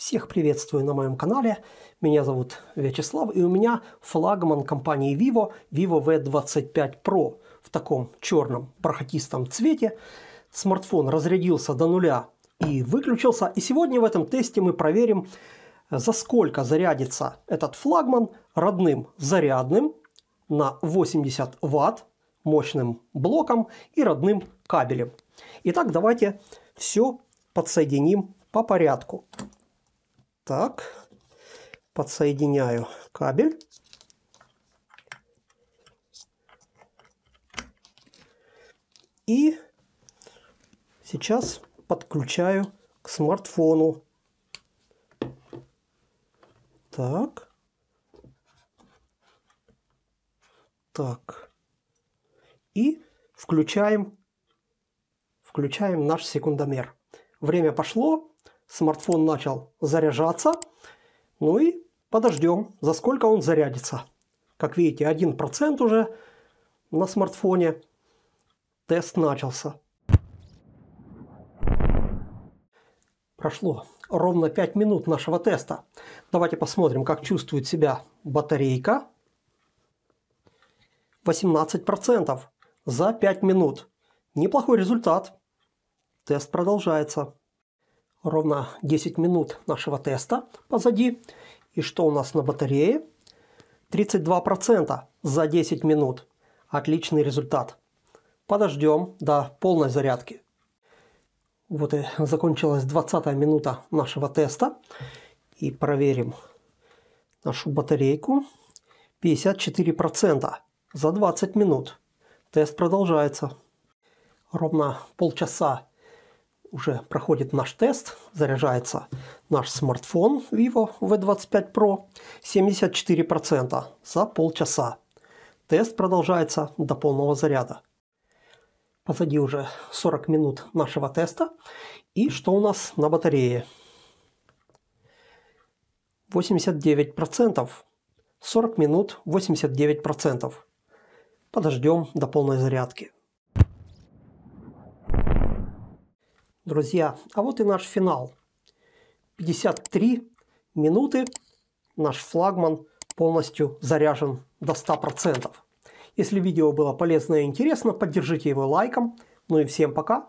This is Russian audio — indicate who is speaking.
Speaker 1: Всех приветствую на моем канале. Меня зовут Вячеслав и у меня флагман компании Vivo, Vivo V25 Pro в таком черном бархатистом цвете. Смартфон разрядился до нуля и выключился. И сегодня в этом тесте мы проверим, за сколько зарядится этот флагман родным зарядным на 80 Вт мощным блоком и родным кабелем. Итак, давайте все подсоединим по порядку. Так, подсоединяю кабель. И сейчас подключаю к смартфону. Так. Так. И включаем, включаем наш секундомер. Время пошло, смартфон начал заряжаться. Ну и подождем, за сколько он зарядится. Как видите, 1% уже на смартфоне. Тест начался. Прошло ровно 5 минут нашего теста. Давайте посмотрим, как чувствует себя батарейка. 18% за 5 минут. Неплохой результат. Тест продолжается ровно 10 минут нашего теста позади. И что у нас на батарее? 32% за 10 минут. Отличный результат. Подождем до полной зарядки. Вот и закончилась 20 минута нашего теста. И проверим нашу батарейку. 54% за 20 минут. Тест продолжается. Ровно полчаса уже проходит наш тест, заряжается наш смартфон Vivo V25 Pro 74% за полчаса. Тест продолжается до полного заряда. Позади уже 40 минут нашего теста. И что у нас на батарее? 89%. 40 минут 89%. Подождем до полной зарядки. Друзья, а вот и наш финал. 53 минуты наш флагман полностью заряжен до 100%. Если видео было полезно и интересно, поддержите его лайком. Ну и всем пока!